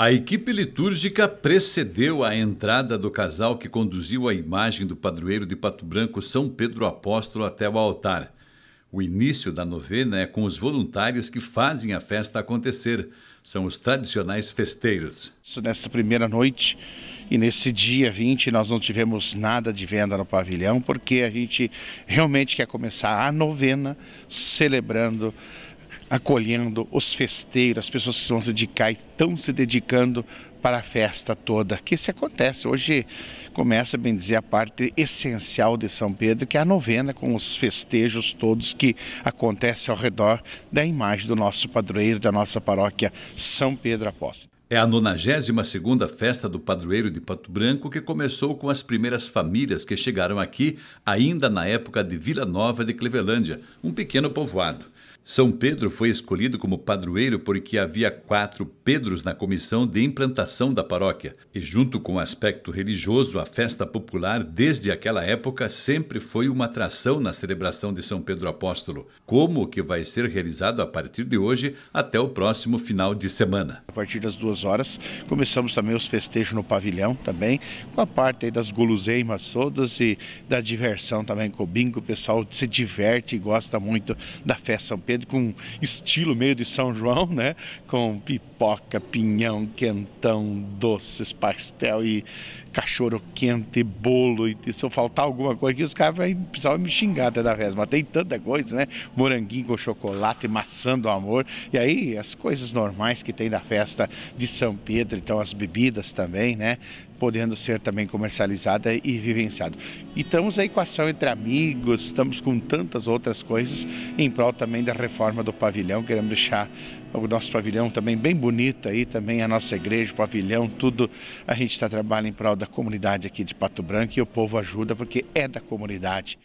A equipe litúrgica precedeu a entrada do casal que conduziu a imagem do padroeiro de Pato Branco, São Pedro Apóstolo, até o altar. O início da novena é com os voluntários que fazem a festa acontecer. São os tradicionais festeiros. Nessa primeira noite e nesse dia 20, nós não tivemos nada de venda no pavilhão, porque a gente realmente quer começar a novena celebrando acolhendo os festeiros, as pessoas que vão se dedicar e estão se dedicando para a festa toda, que se acontece. Hoje começa, bem dizer, a parte essencial de São Pedro, que é a novena, com os festejos todos que acontecem ao redor da imagem do nosso padroeiro, da nossa paróquia, São Pedro Apóstolo. É a 92 festa do padroeiro de Pato Branco que começou com as primeiras famílias que chegaram aqui ainda na época de Vila Nova de Clevelândia, um pequeno povoado. São Pedro foi escolhido como padroeiro porque havia quatro Pedros na comissão de implantação da paróquia, e junto com o aspecto religioso, a festa popular, desde aquela época, sempre foi uma atração na celebração de São Pedro Apóstolo, como o que vai ser realizado a partir de hoje até o próximo final de semana. A partir das duas horas, começamos também os festejos no pavilhão também, com a parte das guloseimas todas e da diversão também com o bingo. O pessoal se diverte e gosta muito da festa São Pedro com estilo meio de São João, né? Com pipoca, pinhão, quentão, doces, pastel e cachorro quente, bolo, e se eu faltar alguma coisa aqui, os caras vão precisar me xingar até da resma. Tem tanta coisa, né? Moranguinho com chocolate, maçã do amor. E aí, as coisas normais que tem da festa de São Pedro, então as bebidas também, né? podendo ser também comercializada e vivenciado. E estamos aí com ação entre amigos, estamos com tantas outras coisas em prol também da reforma do pavilhão, queremos deixar o nosso pavilhão também bem bonito aí, também a nossa igreja, o pavilhão, tudo. A gente está trabalhando em prol da comunidade aqui de Pato Branco e o povo ajuda porque é da comunidade.